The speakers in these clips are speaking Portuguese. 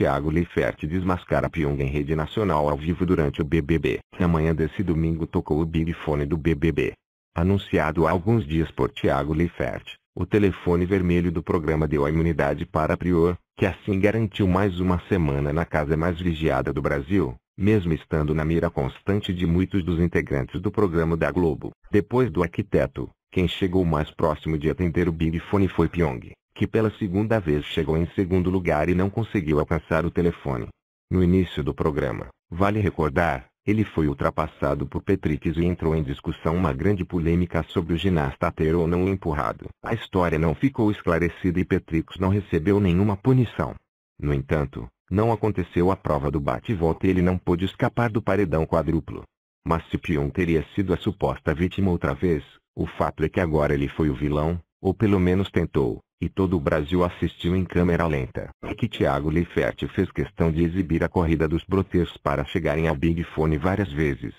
Tiago Leifert desmascara Pyong em rede nacional ao vivo durante o BBB. Na manhã desse domingo tocou o Big Fone do BBB. Anunciado há alguns dias por Tiago Leifert, o telefone vermelho do programa deu a imunidade para Prior, que assim garantiu mais uma semana na casa mais vigiada do Brasil, mesmo estando na mira constante de muitos dos integrantes do programa da Globo. Depois do arquiteto, quem chegou mais próximo de atender o Big Fone foi Pyong que pela segunda vez chegou em segundo lugar e não conseguiu alcançar o telefone. No início do programa, vale recordar, ele foi ultrapassado por Petrix e entrou em discussão uma grande polêmica sobre o ginasta ter ou não empurrado. A história não ficou esclarecida e Petrix não recebeu nenhuma punição. No entanto, não aconteceu a prova do bate-volta e ele não pôde escapar do paredão quadruplo. Mas se Pion teria sido a suposta vítima outra vez, o fato é que agora ele foi o vilão, ou pelo menos tentou e todo o Brasil assistiu em câmera lenta, é que Thiago Leifert fez questão de exibir a corrida dos broteiros para chegarem ao Big Fone várias vezes.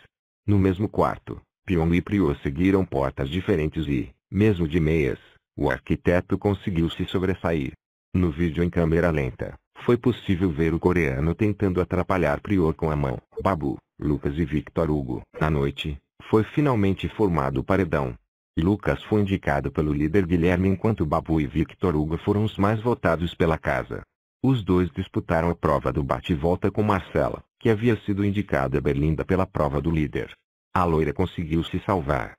No mesmo quarto, Pyong e Prior seguiram portas diferentes e, mesmo de meias, o arquiteto conseguiu se sobressair. No vídeo em câmera lenta, foi possível ver o coreano tentando atrapalhar Prior com a mão. Babu, Lucas e Victor Hugo. Na noite, foi finalmente formado o paredão, Lucas foi indicado pelo líder Guilherme enquanto Babu e Victor Hugo foram os mais votados pela casa. Os dois disputaram a prova do bate-volta com Marcela, que havia sido indicada a Berlinda pela prova do líder. A loira conseguiu se salvar,